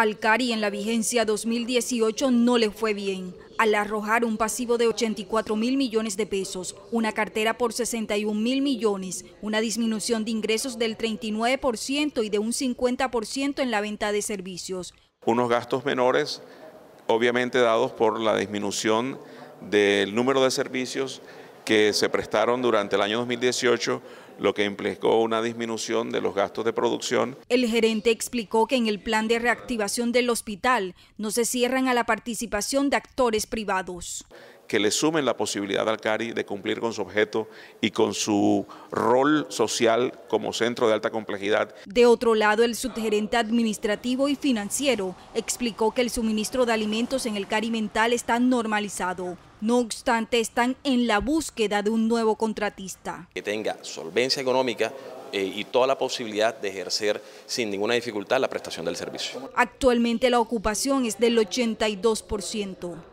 Al CARI en la vigencia 2018 no le fue bien, al arrojar un pasivo de 84 mil millones de pesos, una cartera por 61 mil millones, una disminución de ingresos del 39% y de un 50% en la venta de servicios. Unos gastos menores, obviamente dados por la disminución del número de servicios que se prestaron durante el año 2018 lo que implicó una disminución de los gastos de producción. El gerente explicó que en el plan de reactivación del hospital no se cierran a la participación de actores privados. Que le sumen la posibilidad al CARI de cumplir con su objeto y con su rol social como centro de alta complejidad. De otro lado, el subgerente administrativo y financiero explicó que el suministro de alimentos en el CARI mental está normalizado no obstante, están en la búsqueda de un nuevo contratista. Que tenga solvencia económica eh, y toda la posibilidad de ejercer sin ninguna dificultad la prestación del servicio. Actualmente la ocupación es del 82%.